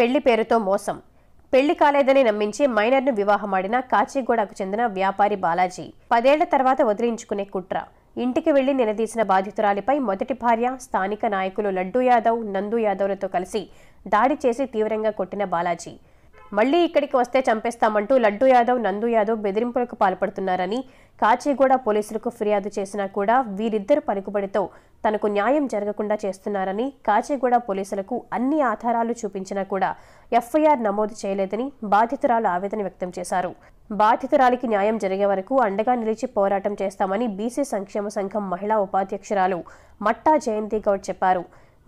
పెళ్లి పేరుతో మోసం పెళ్లి కాలేదని నమ్మించి మైనర్ను వివాహమాడిన కాచిగూడకు చెందిన వ్యాపారి బాలాజీ పదేళ్ల తర్వాత వదిలించుకునే కుట్ర ఇంటికి వెళ్లి నిలదీసిన బాధితురాలిపై మొదటి భార్య స్థానిక నాయకులు లడ్డూ యాదవ్ నందు యాదవ్లతో కలిసి దాడి చేసి తీవ్రంగా కొట్టిన బాలాజీ మళ్లీ ఇక్కడికి వస్తే చంపేస్తామంటూ లడ్డూ యాదవ్ నందు యాదవ్ బెదిరింపులకు పాల్పడుతున్నారని కాచిగూడ పోలీసులకు ఫిర్యాదు చేసినా కూడా వీరిద్దరు పలుకుబడితో తనకు న్యాయం జరగకుండా చేస్తున్నారని కాచేగూడ పోలీసులకు అన్ని ఆధారాలు చూపించినా కూడా ఎఫ్ఐఆర్ నమోదు చేయలేదని బాధితురాలు ఆవేదన వ్యక్తం చేశారు బాధితురాలికి న్యాయం జరిగే వరకు అండగా నిలిచి పోరాటం చేస్తామని బీసీ సంక్షేమ సంఘం మహిళా ఉపాధ్యక్షురాలు మట్టా జయంతి గౌడ్ చెప్పారు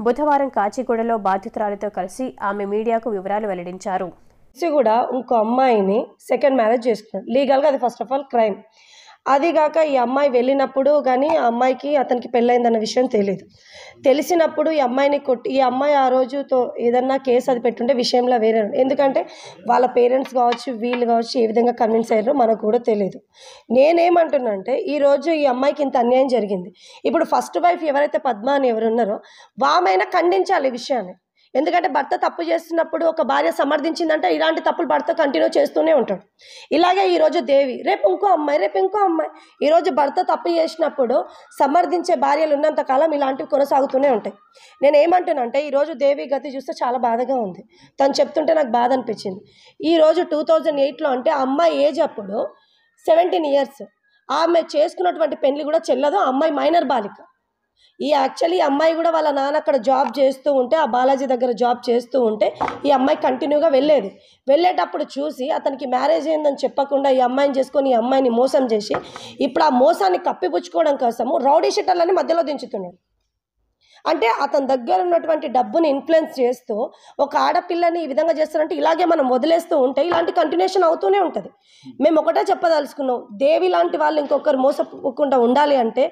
బుధవారం కాచిగూడలో బాధితురాలితో కలిసి ఆమె మీడియాకు వివరాలు వెల్లడించారు కూడా ఇంకో అమ్మాయిని సెకండ్ మ్యారేజ్ చేసుకున్నాడు లీగల్గా అది ఫస్ట్ ఆఫ్ ఆల్ క్రైమ్ అదిగాక ఈ అమ్మాయి వెళ్ళినప్పుడు కానీ ఆ అమ్మాయికి అతనికి పెళ్ళైందన్న విషయం తెలియదు తెలిసినప్పుడు ఈ అమ్మాయిని కొట్టి ఈ అమ్మాయి ఆ రోజుతో ఏదన్నా కేసు అది పెట్టుంటే విషయంలో వేరే ఎందుకంటే వాళ్ళ పేరెంట్స్ కావచ్చు వీళ్ళు కావచ్చు ఏ విధంగా కన్విన్స్ అయ్యారో మనకు కూడా తెలియదు నేనేమంటున్నానంటే ఈరోజు ఈ అమ్మాయికి ఇంత అన్యాయం జరిగింది ఇప్పుడు ఫస్ట్ వైఫ్ ఎవరైతే పద్మ అని ఎవరున్నారో వామైనా ఖండించాలి ఈ విషయాన్ని ఎందుకంటే భర్త తప్పు చేస్తున్నప్పుడు ఒక భార్య సమర్థించిందంటే ఇలాంటి తప్పులు భర్త కంటిన్యూ చేస్తూనే ఉంటాడు ఇలాగే ఈరోజు దేవి రేపు ఇంకో అమ్మాయి రేపు ఇంకో అమ్మాయి ఈరోజు భర్త తప్పు చేసినప్పుడు సమర్థించే భార్యలు ఉన్నంతకాలం ఇలాంటివి కొనసాగుతూనే ఉంటాయి నేను ఏమంటానంటే ఈరోజు దేవి గతి చూస్తే చాలా బాధగా ఉంది తను చెప్తుంటే నాకు బాధ అనిపించింది ఈరోజు టూ థౌజండ్ ఎయిట్లో అంటే అమ్మాయి ఏజ్ అప్పుడు సెవెంటీన్ ఇయర్స్ ఆమె చేసుకున్నటువంటి పెళ్లి కూడా చెల్లదు అమ్మాయి మైనర్ బాలిక ఈ యాక్చువల్లీ అమ్మాయి కూడా వాళ్ళ నాన్న అక్కడ జాబ్ చేస్తూ ఉంటే ఆ బాలాజీ దగ్గర జాబ్ చేస్తూ ఉంటే ఈ అమ్మాయి కంటిన్యూగా వెళ్ళేది వెళ్ళేటప్పుడు చూసి అతనికి మ్యారేజ్ అయిందని చెప్పకుండా ఈ అమ్మాయిని చేసుకొని ఈ అమ్మాయిని మోసం చేసి ఇప్పుడు ఆ మోసాన్ని కప్పిపుచ్చుకోవడం కోసము రౌడీ షెటర్లని మధ్యలో దించుతున్నాడు అంటే అతని దగ్గర ఉన్నటువంటి డబ్బుని ఇన్ఫ్లుయెన్స్ చేస్తూ ఒక ఆడపిల్లని ఈ విధంగా చేస్తారంటే ఇలాగే మనం వదిలేస్తూ ఉంటే ఇలాంటి కంటిన్యూషన్ అవుతూనే ఉంటుంది hmm. మేము ఒకటే చెప్పదలుచుకున్నాం దేవి లాంటి వాళ్ళు ఇంకొకరు మోసపోకుండా ఉండాలి అంటే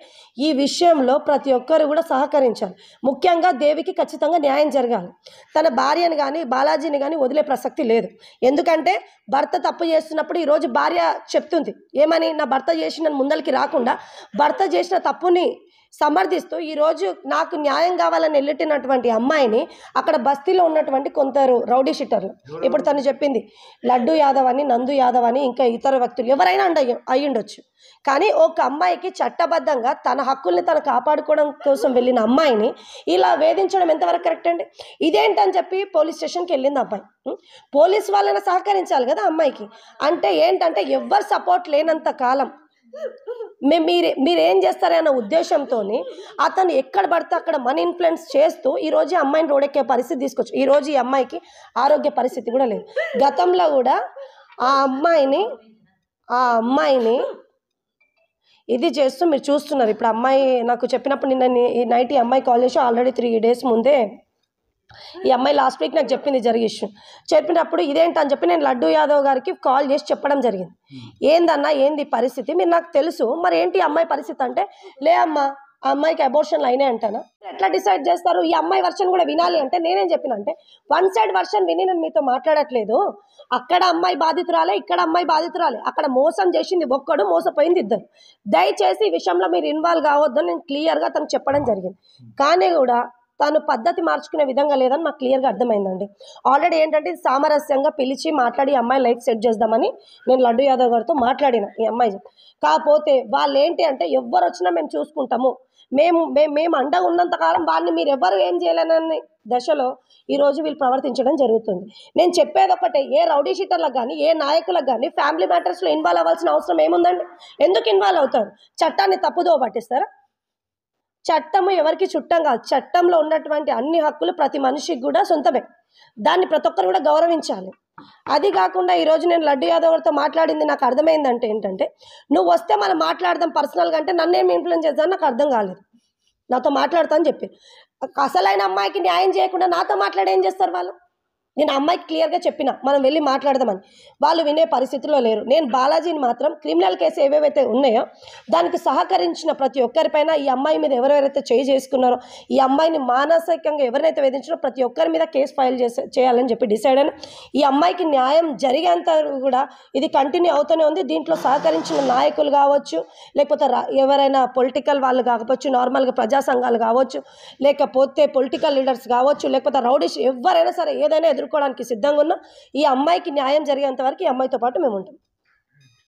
ఈ విషయంలో ప్రతి ఒక్కరు కూడా సహకరించాలి ముఖ్యంగా దేవికి ఖచ్చితంగా న్యాయం జరగాలి తన భార్యని కానీ బాలాజీని కానీ వదిలే ప్రసక్తి లేదు ఎందుకంటే భర్త తప్పు చేస్తున్నప్పుడు ఈరోజు భార్య చెప్తుంది ఏమని నా భర్త చేసిన ముందరికి ముందలకి రాకుండా భర్త చేసిన తప్పుని సమర్థిస్తూ ఈరోజు నాకు న్యాయం కావాలని వెళ్ళిటినటువంటి అమ్మాయిని అక్కడ బస్తీలో ఉన్నటువంటి కొందరు రౌడీ షిట్టర్లు ఇప్పుడు తను చెప్పింది లడ్డు యాదవ్ అని నందు యాదవ్ అని ఇంకా ఇతర వ్యక్తులు ఎవరైనా అండ అయ్యుండొచ్చు కానీ ఒక అమ్మాయికి చట్టబద్ధంగా తన హక్కుల్ని తను కాపాడుకోవడం కోసం వెళ్ళిన అమ్మాయిని ఇలా వేధించడం ఎంతవరకు కరెక్ట్ అండి ఇదేంటని చెప్పి పోలీస్ స్టేషన్కి వెళ్ళింది అబ్బాయి పోలీస్ వాళ్ళని సహకరించాలి కదా అమ్మాయికి అంటే ఏంటంటే ఎవ్వరు సపోర్ట్ లేనంత కాలం మేము మీరే మీరేం చేస్తారనే ఉద్దేశంతో అతను ఎక్కడ పడితే అక్కడ మనీ ఇన్ఫ్లుయెన్స్ చేస్తూ ఈరోజు అమ్మాయిని రోడెక్కే పరిస్థితి తీసుకొచ్చు ఈరోజు ఈ అమ్మాయికి ఆరోగ్య పరిస్థితి కూడా లేదు గతంలో కూడా ఆ అమ్మాయిని ఆ అమ్మాయిని ఇది చేస్తూ మీరు చూస్తున్నారు ఇప్పుడు అమ్మాయి నాకు చెప్పినప్పుడు నిన్న ఈ నైట్ ఈ అమ్మాయి కాల్ చేసి ఆల్రెడీ త్రీ డేస్ ముందే ఈ అమ్మాయి లాస్ట్ వీక్ నాకు చెప్పింది జరిగే ఇష్యూ చెప్పినప్పుడు ఇదేంటి అని చెప్పి నేను లడ్డూ యాదవ్ గారికి కాల్ చేసి చెప్పడం జరిగింది hmm. ఏందన్నా ఏంది పరిస్థితి మీరు నాకు తెలుసు మరి ఏంటి అమ్మాయి పరిస్థితి అంటే లే అమ్మా ఆ అమ్మాయికి అబోర్షన్లు అయినాయి అంటానా ఎట్లా డిసైడ్ చేస్తారు ఈ అమ్మాయి వర్షన్ కూడా వినాలి అంటే నేనేం చెప్పిన అంటే వన్ సైడ్ వర్షన్ విని నేను మీతో మాట్లాడట్లేదు అక్కడ అమ్మాయి బాధితురాలే ఇక్కడ అమ్మాయి బాధితురాలే అక్కడ మోసం చేసింది ఒక్కడు మోసపోయింది ఇద్దరు దయచేసి ఈ విషయంలో మీరు ఇన్వాల్వ్ కావద్దు నేను క్లియర్గా తనకు చెప్పడం జరిగింది hmm. కానీ కూడా తను పద్ధతి మార్చుకునే విధంగా లేదని మాకు క్లియర్గా అర్థమైందండి ఆల్రెడీ ఏంటంటే సామరస్యంగా పిలిచి మాట్లాడి అమ్మాయి లైఫ్ సెట్ చేద్దామని నేను లడ్డు యాదవ్ గారితో మాట్లాడిన ఈ అమ్మాయి కాకపోతే వాళ్ళు ఏంటి అంటే ఎవ్వరు వచ్చినా మేము చూసుకుంటాము మేము మేము మేము అండగా ఉన్నంతకాలం వాళ్ళని మీరు ఎవ్వరు ఏం చేయలేనని దశలో ఈరోజు వీళ్ళు ప్రవర్తించడం జరుగుతుంది నేను చెప్పేది ఒకటే ఏ రౌడీ షీటర్లకు కానీ ఏ నాయకులకు కానీ ఫ్యామిలీ మ్యాటర్స్లో ఇన్వాల్వ్ అవ్వాల్సిన అవసరం ఏముందండి ఎందుకు ఇన్వాల్వ్ అవుతారు చట్టాన్ని తప్పుదో పట్టిస్తారా చట్టము ఎవరికి చుట్టం కాదు చట్టంలో ఉన్నటువంటి అన్ని హక్కులు ప్రతి మనిషికి కూడా సొంతమే దాన్ని ప్రతి ఒక్కరు కూడా గౌరవించాలి అది కాకుండా ఈరోజు నేను లడ్డు యాదవ్ గారితో మాట్లాడింది నాకు అర్థమైందంటే ఏంటంటే నువ్వు వస్తే మనం మాట్లాడదాం పర్సనల్గా అంటే నన్నేం ఇన్ఫ్లుయెన్స్ చేద్దామని నాకు అర్థం కాలేదు నాతో మాట్లాడతా అని చెప్పి అసలైన అమ్మాయికి న్యాయం చేయకుండా నాతో మాట్లాడేం చేస్తారు వాళ్ళు నేను అమ్మాయికి క్లియర్గా చెప్పిన మనం వెళ్ళి మాట్లాడదామని వాళ్ళు వినే పరిస్థితిలో లేరు నేను బాలాజీని మాత్రం క్రిమినల్ కేసు ఏవేవైతే ఉన్నాయో దానికి సహకరించిన ప్రతి ఒక్కరిపైన ఈ అమ్మాయి మీద ఎవరెవరైతే చేయి చేసుకున్నారో ఈ అమ్మాయిని మానసికంగా ఎవరినైతే వేధించారో ప్రతి ఒక్కరి మీద కేసు ఫైల్ చేసే చేయాలని చెప్పి డిసైడ్ అయినా ఈ అమ్మాయికి న్యాయం జరిగేంత కూడా ఇది కంటిన్యూ అవుతూనే ఉంది దీంట్లో సహకరించిన నాయకులు కావచ్చు లేకపోతే ఎవరైనా పొలిటికల్ వాళ్ళు కాకపోవచ్చు నార్మల్గా ప్రజా సంఘాలు కావచ్చు లేకపోతే పొలిటికల్ లీడర్స్ కావచ్చు లేకపోతే రౌడీస్ ఎవరైనా సరే ఏదైనా ఎదుర్కోవడానికి సిద్ధంగా ఉన్నా ఈ అమ్మాయికి న్యాయం జరిగేంత వరకు ఈ అమ్మాయితో పాటు మేము ఉంటాం